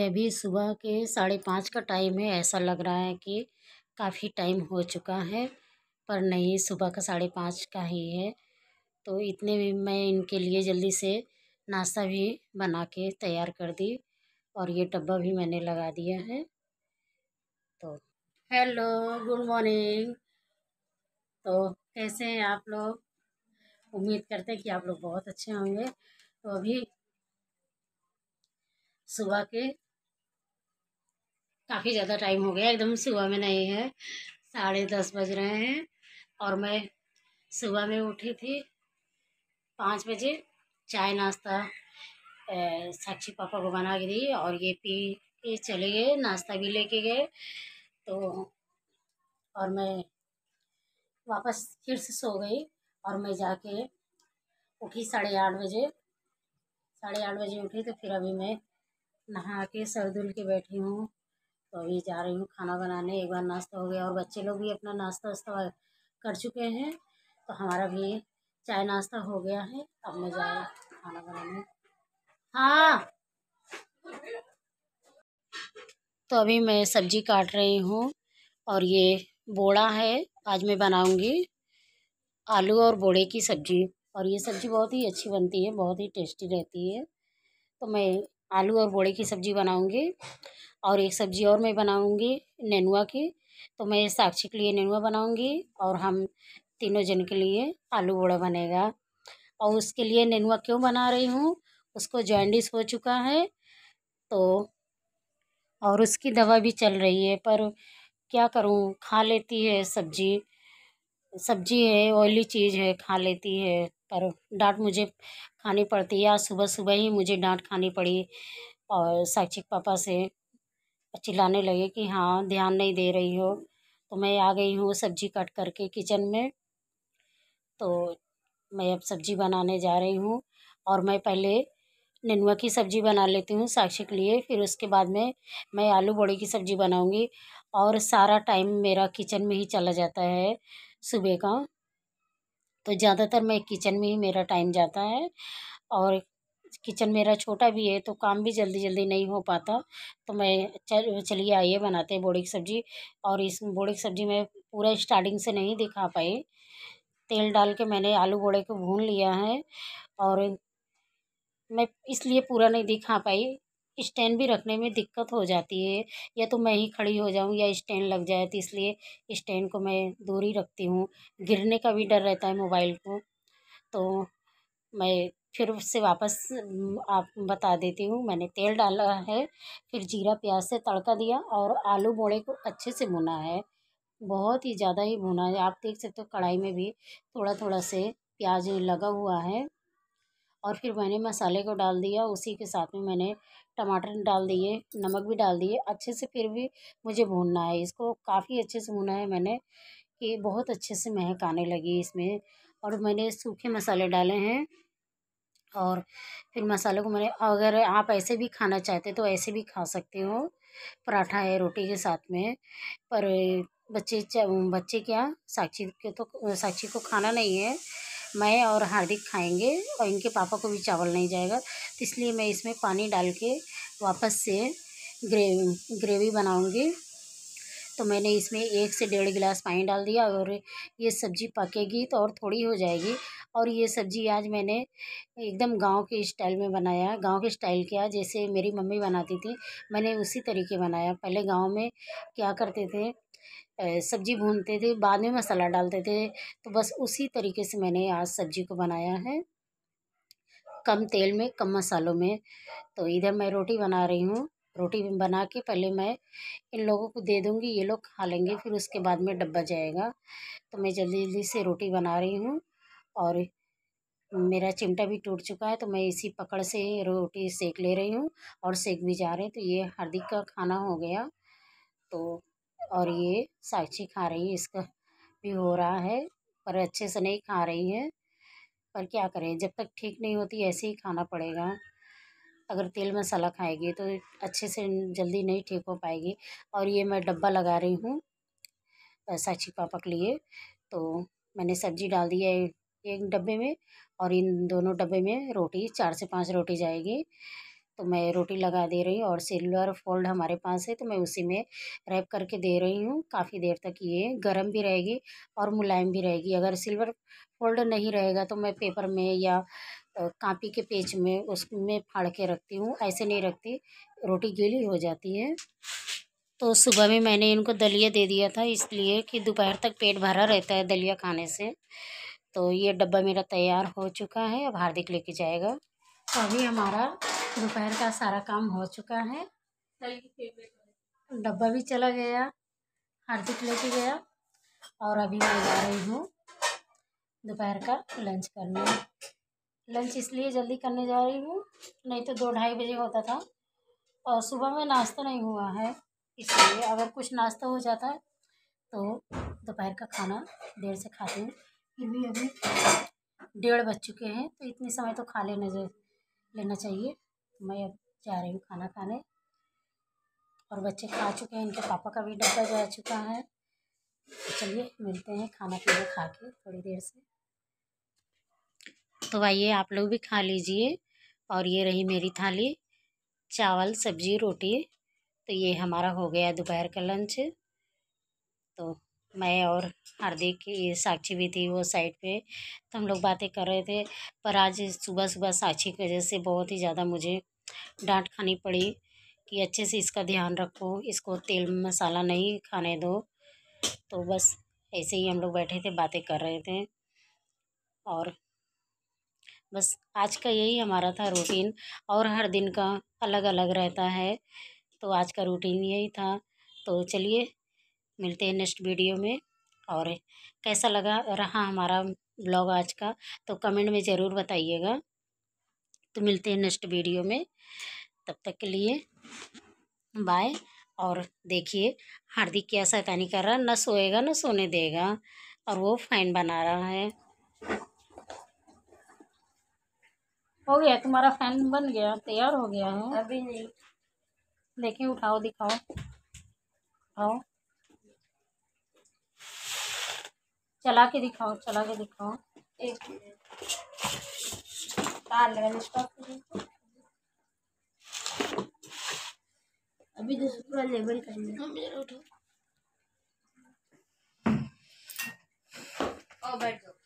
देखिए अभी सुबह के साढ़े पाँच का टाइम है ऐसा लग रहा है कि काफ़ी टाइम हो चुका है पर नहीं सुबह का साढ़े पाँच का ही है तो इतने भी मैं इनके लिए जल्दी से नाश्ता भी बना के तैयार कर दी और ये डब्बा भी मैंने लगा दिया है तो हेलो गुड मॉर्निंग तो कैसे हैं आप लोग उम्मीद करते हैं कि आप लोग बहुत अच्छे होंगे तो अभी सुबह के काफ़ी ज़्यादा टाइम हो गया एकदम सुबह में नहीं है साढ़े दस बज रहे हैं और मैं सुबह में उठी थी पाँच बजे चाय नाश्ता साक्षी पापा को बना के दी और ये पी के चले गए नाश्ता भी लेके गए तो और मैं वापस फिर से सो गई और मैं जाके उठी साढ़े आठ बजे साढ़े आठ बजे उठी तो फिर अभी मैं नहा के सर धुल के बैठी हूँ तो अभी जा रही हूँ खाना बनाने एक बार नाश्ता हो गया और बच्चे लोग भी अपना नाश्ता वास्ता कर चुके हैं तो हमारा भी चाय नाश्ता हो गया है अब मैं जा खाना बनाने हाँ तो अभी मैं सब्जी काट रही हूँ और ये बोड़ा है आज मैं बनाऊँगी आलू और बोड़े की सब्जी और ये सब्जी बहुत ही अच्छी बनती है बहुत ही टेस्टी रहती है तो मैं आलू और बोड़े की सब्ज़ी बनाऊँगी और एक सब्ज़ी और मैं बनाऊँगी नेनुआ की तो मैं साक्षी के लिए नेनुआ बनाऊँगी और हम तीनों जन के लिए आलू बोड़ा बनेगा और उसके लिए नेनुआ क्यों बना रही हूँ उसको जॉन्डिस हो चुका है तो और उसकी दवा भी चल रही है पर क्या करूँ खा लेती है सब्ज़ी सब्ज़ी है ऑयली चीज़ है खा लेती है पर डांट मुझे खानी पड़ती है सुबह सुबह ही मुझे डांट खानी पड़ी और साक्षी पापा से चिल्लाने लगे कि हाँ ध्यान नहीं दे रही हो तो मैं आ गई हूँ सब्जी कट करके किचन में तो मैं अब सब्जी बनाने जा रही हूँ और मैं पहले नेनुआ की सब्ज़ी बना लेती हूँ साक्षी के लिए फिर उसके बाद में मैं आलू बड़े की सब्ज़ी बनाऊँगी और सारा टाइम मेरा किचन में ही चला जाता है सुबह का तो ज़्यादातर मैं किचन में ही मेरा टाइम जाता है और किचन मेरा छोटा भी है तो काम भी जल्दी जल्दी नहीं हो पाता तो मैं चल चलिए आइए बनाते हैं बोड़े की सब्ज़ी और इस बोड़ी की सब्ज़ी मैं पूरा स्टार्टिंग से नहीं दिखा पाई तेल डाल के मैंने आलू बोड़े को भून लिया है और मैं इसलिए पूरा नहीं दिखा पाई स्टैंड भी रखने में दिक्कत हो जाती है या तो मैं ही खड़ी हो जाऊँ या स्टैंड लग जाए तो इसलिए स्टैंड को मैं दूर ही रखती हूँ गिरने का भी डर रहता है मोबाइल को तो मैं फिर उससे वापस आप बता देती हूँ मैंने तेल डाला है फिर जीरा प्याज से तड़का दिया और आलू बोड़े को अच्छे से भुना है बहुत ही ज़्यादा ही भुना है आप देख सकते हो कढ़ाई में भी थोड़ा थोड़ा से प्याज लगा हुआ है और फिर मैंने मसाले को डाल दिया उसी के साथ में मैंने टमाटर डाल दिए नमक भी डाल दिए अच्छे से फिर भी मुझे भूनना है इसको काफ़ी अच्छे से भूना है मैंने कि बहुत अच्छे से महक आने लगी इसमें और मैंने सूखे मसाले डाले हैं और फिर मसालों को मैंने अगर आप ऐसे भी खाना चाहते तो ऐसे भी खा सकते हो पराठा है रोटी के साथ में पर बच्चे बच्चे क्या साक्षी के तो साक्षी को खाना नहीं है मैं और हार्दिक खाएँगे और इनके पापा को भी चावल नहीं जाएगा तो इसलिए मैं इसमें पानी डाल के वापस से ग्रेवी ग्रेवी बनाऊँगी तो मैंने इसमें एक से डेढ़ गिलास पानी डाल दिया और ये सब्ज़ी पकेगी तो और थोड़ी हो जाएगी और ये सब्ज़ी आज मैंने एकदम गांव के स्टाइल में बनाया गांव के स्टाइल क्या जैसे मेरी मम्मी बनाती थी मैंने उसी तरीके बनाया पहले गांव में क्या करते थे सब्ज़ी भूनते थे बाद में मसाला डालते थे तो बस उसी तरीके से मैंने आज सब्ज़ी को बनाया है कम तेल में कम मसालों में तो इधर मैं रोटी बना रही हूँ रोटी बना के पहले मैं इन लोगों को दे दूँगी ये लोग खा लेंगे फिर उसके बाद में डब्बा जाएगा तो मैं जल्दी जल्दी से रोटी बना रही हूँ और मेरा चिमटा भी टूट चुका है तो मैं इसी पकड़ से रोटी सेक ले रही हूँ और सेक भी जा रहे हैं तो ये हार्दिक का खाना हो गया तो और ये साक्षी खा रही है इसका भी हो रहा है पर अच्छे से नहीं खा रही है पर क्या करें जब तक ठीक नहीं होती ऐसे ही खाना पड़ेगा अगर तेल मसाला खाएगी तो अच्छे से जल्दी नहीं ठीक हो पाएगी और ये मैं डब्बा लगा रही हूँ साक्षी पापा के लिए तो मैंने सब्जी डाल दी है एक डब्बे में और इन दोनों डब्बे में रोटी चार से पांच रोटी जाएगी तो मैं रोटी लगा दे रही हूँ और सिल्वर फोल्ड हमारे पास है तो मैं उसी में रैप करके दे रही हूँ काफ़ी देर तक ये गर्म भी रहेगी और मुलायम भी रहेगी अगर सिल्वर फोल्ड नहीं रहेगा तो मैं पेपर में या कापी के पेज में उसमें फाड़ के रखती हूँ ऐसे नहीं रखती रोटी गीली हो जाती है तो सुबह में मैंने इनको दलिया दे दिया था इसलिए कि दोपहर तक पेट भरा रहता है दलिया खाने से तो ये डब्बा मेरा तैयार हो चुका है अब हार्दिक लेके जाएगा तो अभी हमारा दोपहर का सारा काम हो चुका है डब्बा भी चला गया हार्दिक लेके गया और अभी मैं जा रही हूँ दोपहर का लंच करने लंच इसलिए जल्दी करने जा रही हूँ नहीं तो दो ढाई बजे होता था और सुबह में नाश्ता नहीं हुआ है इसलिए अगर कुछ नाश्ता हो जाता है तो दोपहर का खाना देर से खाती हूँ फिर भी अभी डेढ़ बज चुके हैं तो इतने समय तो खा लेना लेना चाहिए मैं अब जा रही हूँ खाना खाने और बच्चे खा चुके हैं इनके पापा का भी डब्बा जा चुका है तो चलिए मिलते हैं खाना पीना खा के थोड़ी देर से तो आइए आप लोग भी खा लीजिए और ये रही मेरी थाली चावल सब्जी रोटी तो ये हमारा हो गया दोपहर का लंच तो मैं और हार्दिक ये साक्षी भी थी वो साइड पे तो हम लोग बातें कर रहे थे पर आज सुबह सुबह साक्षी की वजह से बहुत ही ज़्यादा मुझे डांट खानी पड़ी कि अच्छे से इसका ध्यान रखो इसको तेल मसाला नहीं खाने दो तो बस ऐसे ही हम लोग बैठे थे बातें कर रहे थे और बस आज का यही हमारा था रूटीन और हर दिन का अलग अलग रहता है तो आज का रूटीन यही था तो चलिए मिलते हैं नेक्स्ट वीडियो में और कैसा लगा रहा हमारा ब्लॉग आज का तो कमेंट में ज़रूर बताइएगा तो मिलते हैं नेक्स्ट वीडियो में तब तक के लिए बाय और देखिए हार्दिक क्या नहीं कर रहा ना सोएगा ना सोने देगा और वो फाइन बना रहा है हो गया तुम्हारा फैन बन गया तैयार हो गया है अभी नहीं देखिए उठाओ दिखाओ उठाओ चला के दिखाओ चला के दिखाओ एक तार लगा अभी तो पूरा लेबल कर लिया बैठ जाओ